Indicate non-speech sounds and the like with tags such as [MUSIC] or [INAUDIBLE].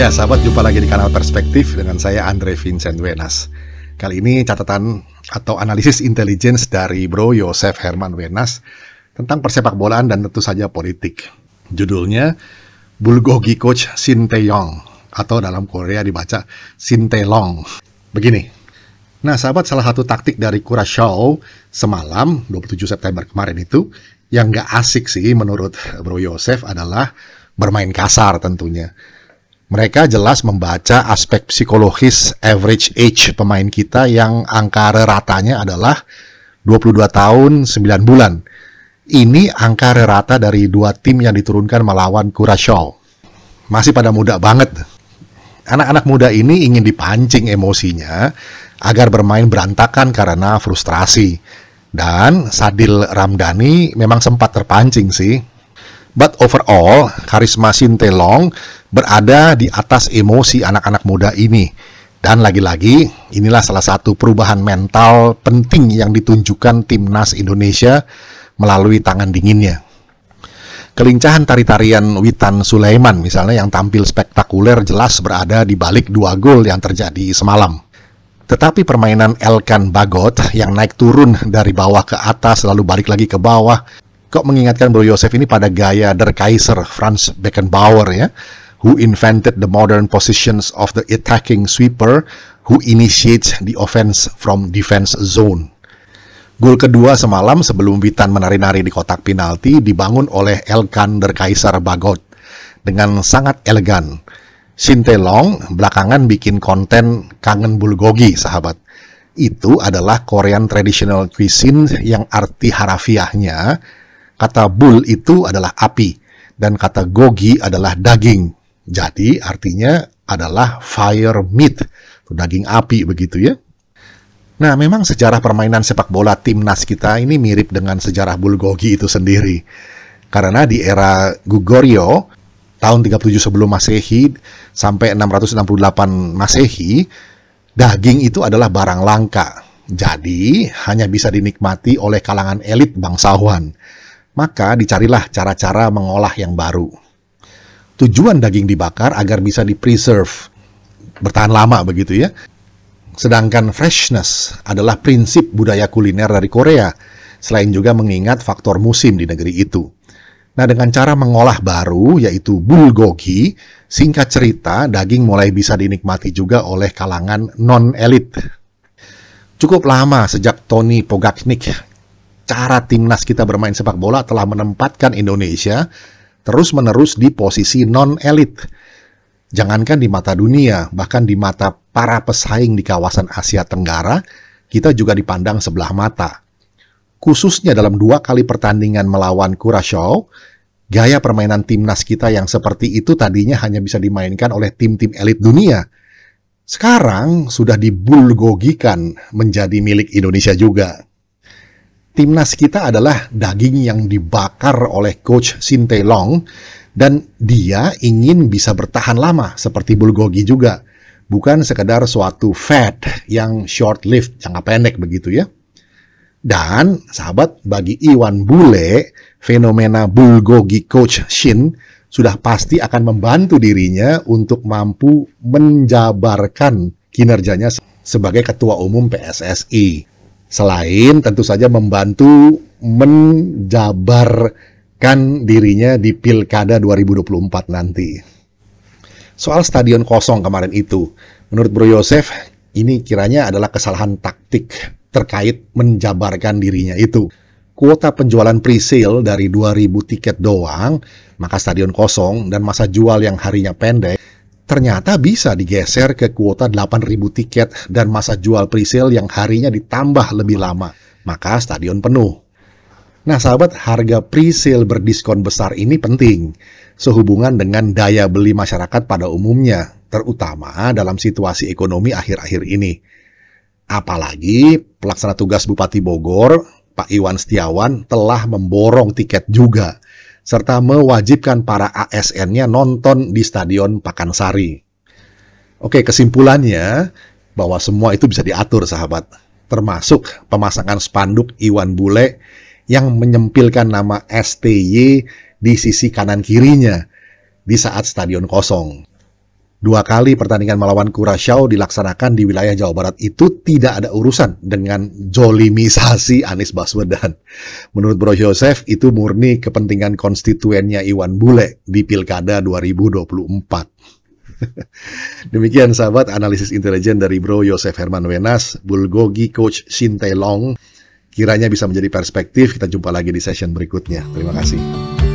Ya, sahabat, jumpa lagi di kanal Perspektif dengan saya Andre Vincent Wenas. Kali ini catatan atau analisis intelligence dari Bro Yosef Herman Wenas tentang persepak bolaan dan tentu saja politik. Judulnya Bulgogi Coach Shin Tae-yong atau dalam Korea dibaca Shin Tae-long. Begini. Nah, sahabat, salah satu taktik dari kura show semalam 27 September kemarin itu yang nggak asik sih menurut Bro Yosef adalah bermain kasar tentunya mereka jelas membaca aspek psikologis average age pemain kita yang angka ratanya adalah 22 tahun 9 bulan. Ini angka rata dari dua tim yang diturunkan melawan Curaçao. Masih pada muda banget. Anak-anak muda ini ingin dipancing emosinya agar bermain berantakan karena frustrasi. Dan Sadil Ramdhani memang sempat terpancing sih But overall, karisma Sintelong berada di atas emosi anak-anak muda ini. Dan lagi-lagi, inilah salah satu perubahan mental penting yang ditunjukkan timnas Indonesia melalui tangan dinginnya. Kelincahan tari-tarian Witan Sulaiman misalnya yang tampil spektakuler jelas berada di balik dua gol yang terjadi semalam. Tetapi permainan Elkan Bagot yang naik turun dari bawah ke atas lalu balik lagi ke bawah kok mengingatkan Bro Yosef ini pada gaya Der Kaiser Franz Beckenbauer ya, who invented the modern positions of the attacking sweeper who initiates the offense from defense zone. Gol kedua semalam sebelum Witan menari-nari di kotak penalti dibangun oleh Elkan Der Kaiser Bagot dengan sangat elegan. Sintelong belakangan bikin konten kangen bulgogi, sahabat. Itu adalah Korean traditional cuisine yang arti harafiahnya Kata bul itu adalah api dan kata gogi adalah daging. Jadi artinya adalah fire meat, daging api begitu ya. Nah, memang sejarah permainan sepak bola timnas kita ini mirip dengan sejarah gogi itu sendiri. Karena di era Gugorio, tahun 37 sebelum Masehi sampai 668 Masehi, daging itu adalah barang langka. Jadi, hanya bisa dinikmati oleh kalangan elit bangsawan. Maka dicarilah cara-cara mengolah yang baru. Tujuan daging dibakar agar bisa di-preserve, bertahan lama begitu ya. Sedangkan freshness adalah prinsip budaya kuliner dari Korea, selain juga mengingat faktor musim di negeri itu. Nah, dengan cara mengolah baru, yaitu bulgogi, singkat cerita, daging mulai bisa dinikmati juga oleh kalangan non-elit. Cukup lama sejak Tony Pogaknik cara timnas kita bermain sepak bola telah menempatkan Indonesia terus-menerus di posisi non-elit. Jangankan di mata dunia, bahkan di mata para pesaing di kawasan Asia Tenggara, kita juga dipandang sebelah mata. Khususnya dalam dua kali pertandingan melawan Curaçao, gaya permainan timnas kita yang seperti itu tadinya hanya bisa dimainkan oleh tim-tim elit dunia. Sekarang sudah dibulgogikan menjadi milik Indonesia juga timnas kita adalah daging yang dibakar oleh coach Sintelong dan dia ingin bisa bertahan lama seperti bulgogi juga. Bukan sekedar suatu fat yang short-lived, jangka pendek begitu ya. Dan sahabat bagi Iwan Bule, fenomena bulgogi coach Shin sudah pasti akan membantu dirinya untuk mampu menjabarkan kinerjanya sebagai ketua umum PSSI. Selain tentu saja membantu menjabarkan dirinya di Pilkada 2024 nanti. Soal stadion kosong kemarin itu, menurut Bro Yosef, ini kiranya adalah kesalahan taktik terkait menjabarkan dirinya itu. Kuota penjualan pre-sale dari 2000 tiket doang, maka stadion kosong dan masa jual yang harinya pendek ternyata bisa digeser ke kuota 8.000 tiket dan masa jual presale yang harinya ditambah lebih lama. Maka stadion penuh. Nah sahabat, harga presale berdiskon besar ini penting. Sehubungan dengan daya beli masyarakat pada umumnya, terutama dalam situasi ekonomi akhir-akhir ini. Apalagi pelaksana tugas Bupati Bogor, Pak Iwan Setiawan telah memborong tiket juga serta mewajibkan para ASN-nya nonton di Stadion Pakansari. Oke, kesimpulannya bahwa semua itu bisa diatur, sahabat. Termasuk pemasangan spanduk Iwan Bule yang menyempilkan nama STY di sisi kanan kirinya di saat stadion kosong. Dua kali pertandingan melawan Curaçao dilaksanakan di wilayah Jawa Barat itu tidak ada urusan dengan jolimisasi Anies Baswedan. Menurut Bro Yosef, itu murni kepentingan konstituennya Iwan Bule di Pilkada 2024. [LAUGHS] Demikian sahabat analisis intelijen dari Bro Yosef Herman Wenas, Bulgogi Coach Shin Tae Long. Kiranya bisa menjadi perspektif, kita jumpa lagi di session berikutnya. Terima kasih.